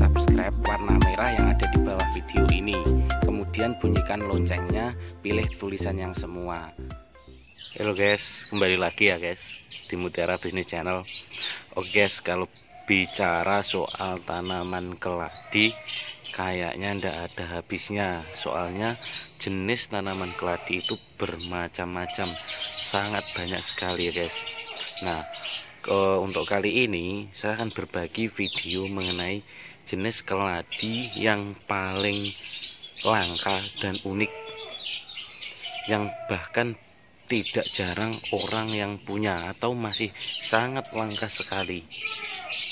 subscribe warna merah yang ada di bawah video ini kemudian bunyikan loncengnya pilih tulisan yang semua Halo guys kembali lagi ya guys di Mutiara Business Channel Oke oh, guys kalau bicara soal tanaman keladi kayaknya ndak ada habisnya soalnya jenis tanaman keladi itu bermacam-macam sangat banyak sekali ya guys nah untuk kali ini saya akan berbagi video mengenai jenis keladi yang paling langka dan unik yang bahkan tidak jarang orang yang punya atau masih sangat langka sekali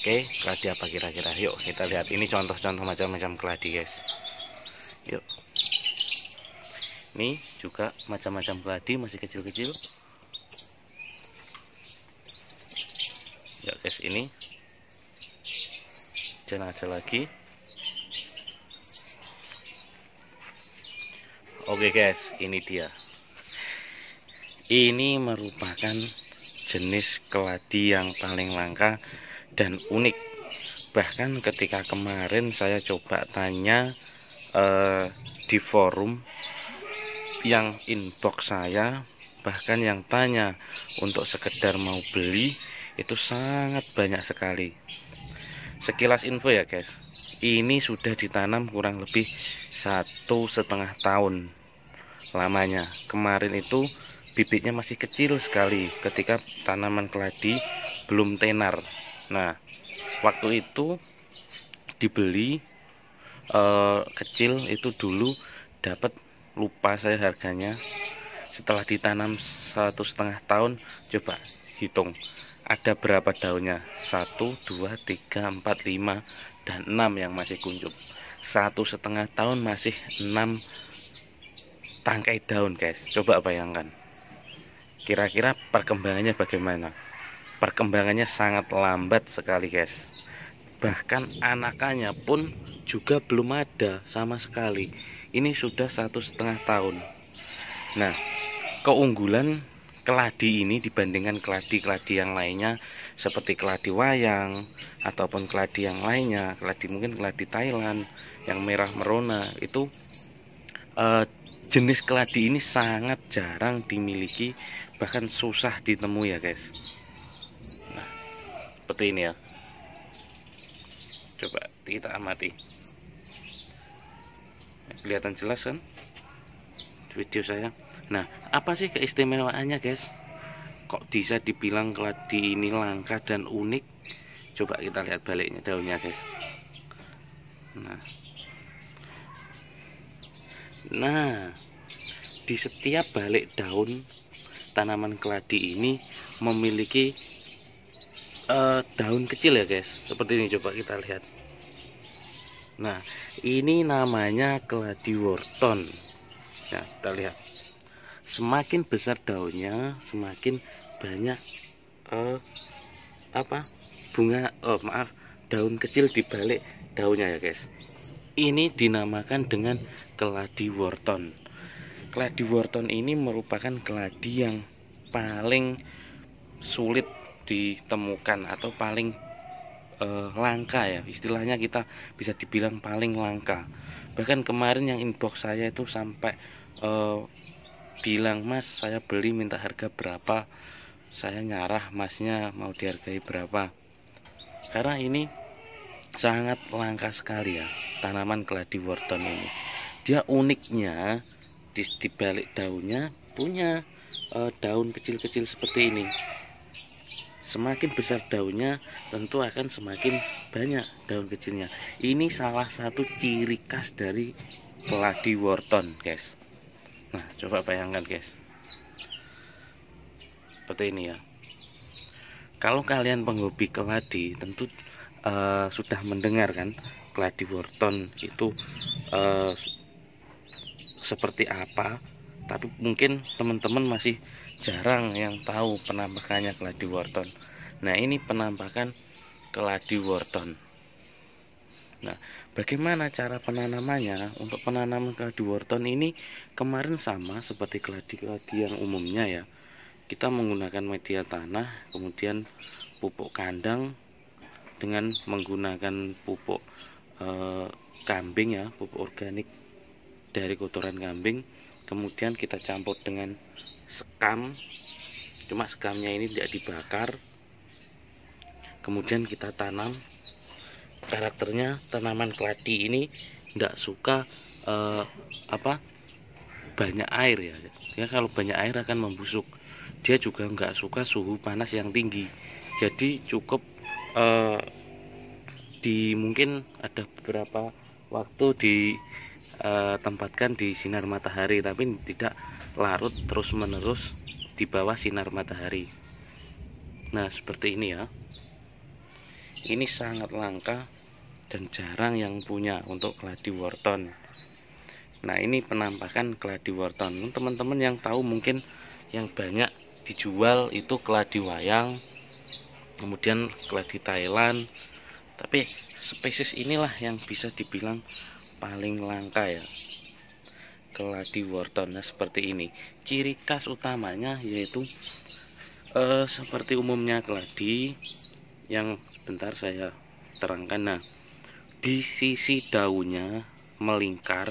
oke keladi apa kira-kira yuk kita lihat ini contoh-contoh macam-macam keladi guys yuk ini juga macam-macam keladi masih kecil-kecil ya guys ini dan ada lagi oke guys ini dia ini merupakan jenis keladi yang paling langka dan unik bahkan ketika kemarin saya coba tanya eh, di forum yang inbox saya bahkan yang tanya untuk sekedar mau beli itu sangat banyak sekali sekilas info ya guys ini sudah ditanam kurang lebih satu setengah tahun lamanya kemarin itu bibitnya masih kecil sekali ketika tanaman keladi belum tenar nah waktu itu dibeli eh, kecil itu dulu dapat lupa saya harganya setelah ditanam satu setengah tahun coba hitung ada berapa daunnya 1 2 3 4 5 dan 6 yang masih kuncup satu setengah tahun masih 6 tangkai daun guys coba bayangkan kira-kira perkembangannya bagaimana perkembangannya sangat lambat sekali guys bahkan anakannya pun juga belum ada sama sekali ini sudah satu setengah tahun nah keunggulan keladi ini dibandingkan keladi-keladi yang lainnya seperti keladi wayang ataupun keladi yang lainnya keladi mungkin keladi Thailand yang merah merona itu eh, jenis keladi ini sangat jarang dimiliki bahkan susah ditemui ya guys nah seperti ini ya coba kita amati kelihatan jelas kan video saya Nah, apa sih keistimewaannya, guys? Kok bisa dibilang keladi ini langka dan unik? Coba kita lihat baliknya daunnya, guys. Nah. Nah, di setiap balik daun tanaman keladi ini memiliki uh, daun kecil ya, guys. Seperti ini coba kita lihat. Nah, ini namanya keladi worton. Nah, kita lihat semakin besar daunnya semakin banyak uh, apa bunga oh maaf daun kecil di balik daunnya ya guys ini dinamakan dengan keladi worton keladi worton ini merupakan keladi yang paling sulit ditemukan atau paling uh, langka ya istilahnya kita bisa dibilang paling langka bahkan kemarin yang inbox saya itu sampai uh, bilang mas saya beli minta harga berapa saya nyarah masnya mau dihargai berapa karena ini sangat langka sekali ya tanaman keladi worton ini dia uniknya di, di balik daunnya punya e, daun kecil-kecil seperti ini semakin besar daunnya tentu akan semakin banyak daun kecilnya ini salah satu ciri khas dari keladi worton guys Nah, coba bayangkan guys. Seperti ini ya. Kalau kalian penghobi keladi, tentu uh, sudah mendengar kan keladi Wharton itu uh, seperti apa. Tapi mungkin teman-teman masih jarang yang tahu penampakannya keladi Wharton. Nah, ini penampakan keladi Wharton. Nah, Bagaimana cara penanamannya? Untuk penanaman keladi worton ini kemarin sama seperti keladi-keladi yang umumnya ya. Kita menggunakan media tanah, kemudian pupuk kandang dengan menggunakan pupuk e, kambing ya, pupuk organik dari kotoran kambing. Kemudian kita campur dengan sekam. Cuma sekamnya ini tidak dibakar. Kemudian kita tanam karakternya tanaman keladi ini tidak suka eh, apa banyak air ya dia kalau banyak air akan membusuk dia juga nggak suka suhu panas yang tinggi jadi cukup eh, di mungkin ada beberapa waktu di eh, tempatkan di sinar matahari tapi tidak larut terus menerus di bawah sinar matahari nah seperti ini ya ini sangat langka dan jarang yang punya untuk keladi worton nah ini penampakan keladi worton teman-teman yang tahu mungkin yang banyak dijual itu keladi wayang kemudian keladi Thailand tapi spesies inilah yang bisa dibilang paling langka ya keladi wortelnya nah, seperti ini ciri khas utamanya yaitu eh, seperti umumnya keladi yang sebentar saya terangkan nah di sisi daunnya melingkar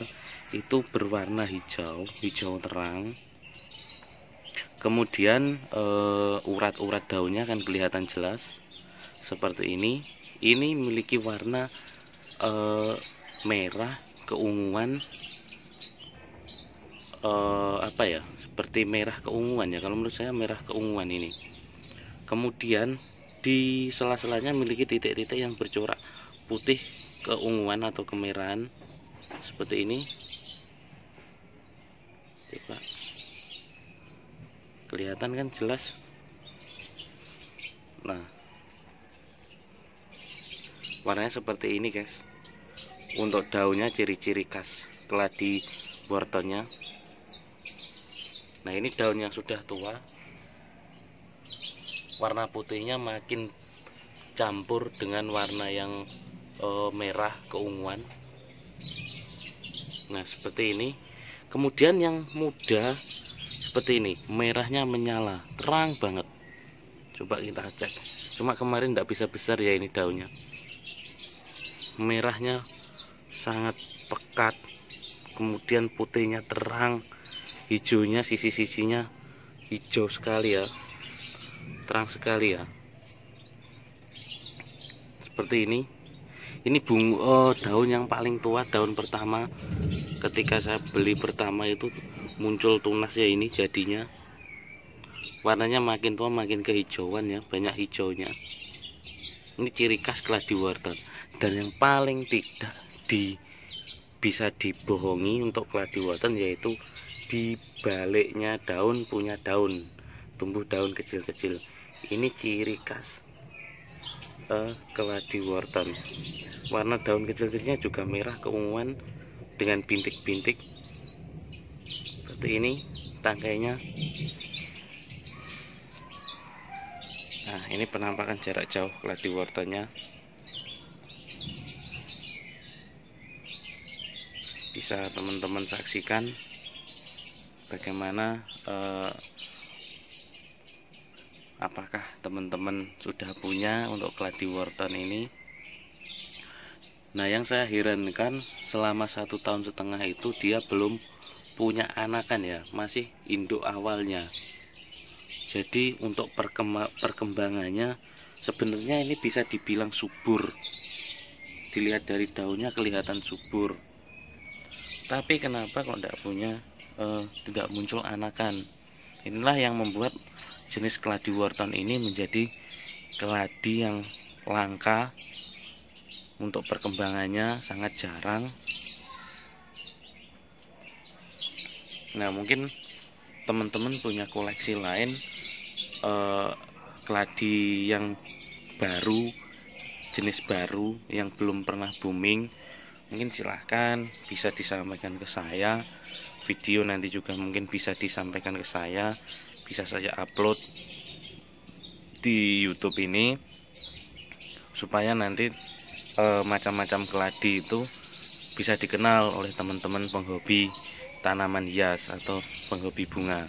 itu berwarna hijau hijau terang kemudian eh, urat-urat uh, daunnya akan kelihatan jelas seperti ini ini memiliki warna uh, merah keunguan uh, apa ya seperti merah keunguan ya kalau menurut saya merah keunguan ini kemudian di sela-selanya memiliki titik-titik yang bercorak putih keunguan atau kemerahan seperti ini coba kelihatan kan jelas nah warnanya seperti ini guys untuk daunnya ciri-ciri khas keladi wortelnya nah ini daun yang sudah tua warna putihnya makin campur dengan warna yang e, merah keunguan nah seperti ini kemudian yang muda seperti ini merahnya menyala terang banget coba kita cek cuma kemarin tidak bisa besar ya ini daunnya merahnya sangat pekat kemudian putihnya terang hijaunya sisi-sisinya hijau sekali ya terang sekali ya seperti ini ini bunga oh, daun yang paling tua daun pertama ketika saya beli pertama itu muncul tunas ya ini jadinya warnanya makin tua makin kehijauan ya banyak hijaunya ini ciri khas wortel dan yang paling tidak di bisa dibohongi untuk wortel yaitu di baliknya daun punya daun tumbuh daun kecil-kecil ini ciri khas uh, keladi wortel warna daun kecil-kecilnya juga merah keunguan dengan bintik-bintik seperti ini tangkainya nah ini penampakan jarak jauh keladi wortelnya bisa teman-teman saksikan bagaimana uh, apakah teman-teman sudah punya untuk keladi wortel ini nah yang saya herankan selama satu tahun setengah itu dia belum punya anakan ya masih induk awalnya jadi untuk perkembangannya sebenarnya ini bisa dibilang subur dilihat dari daunnya kelihatan subur tapi kenapa kok tidak punya eh, tidak muncul anakan inilah yang membuat jenis keladi wortel ini menjadi keladi yang langka untuk perkembangannya sangat jarang nah mungkin teman-teman punya koleksi lain eh, keladi yang baru jenis baru yang belum pernah booming mungkin silahkan bisa disampaikan ke saya video nanti juga mungkin bisa disampaikan ke saya bisa saya upload di YouTube ini supaya nanti eh, macam-macam e, keladi itu bisa dikenal oleh teman-teman penghobi tanaman hias atau penghobi bunga.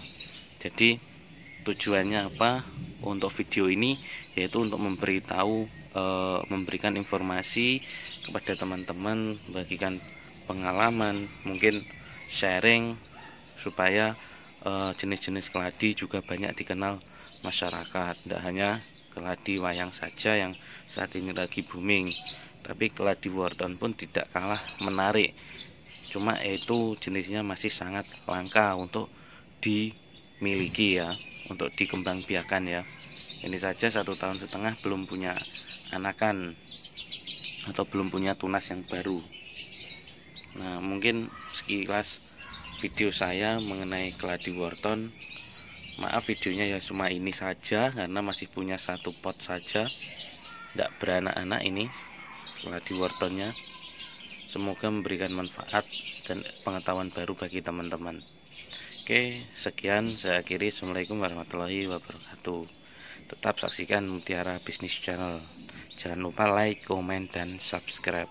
Jadi tujuannya apa untuk video ini yaitu untuk memberitahu e, memberikan informasi kepada teman-teman, bagikan pengalaman, mungkin sharing supaya Eh, jenis-jenis keladi juga banyak dikenal masyarakat tidak hanya keladi wayang saja yang saat ini lagi booming tapi keladi wortel pun tidak kalah menarik cuma itu jenisnya masih sangat langka untuk dimiliki ya untuk dikembang biakan ya ini saja satu tahun setengah belum punya anakan atau belum punya tunas yang baru nah mungkin sekilas video saya mengenai keladi worton maaf videonya ya cuma ini saja karena masih punya satu pot saja tidak beranak-anak ini keladi wortonnya semoga memberikan manfaat dan pengetahuan baru bagi teman-teman oke sekian saya akhiri assalamualaikum warahmatullahi wabarakatuh tetap saksikan mutiara bisnis channel jangan lupa like, comment dan subscribe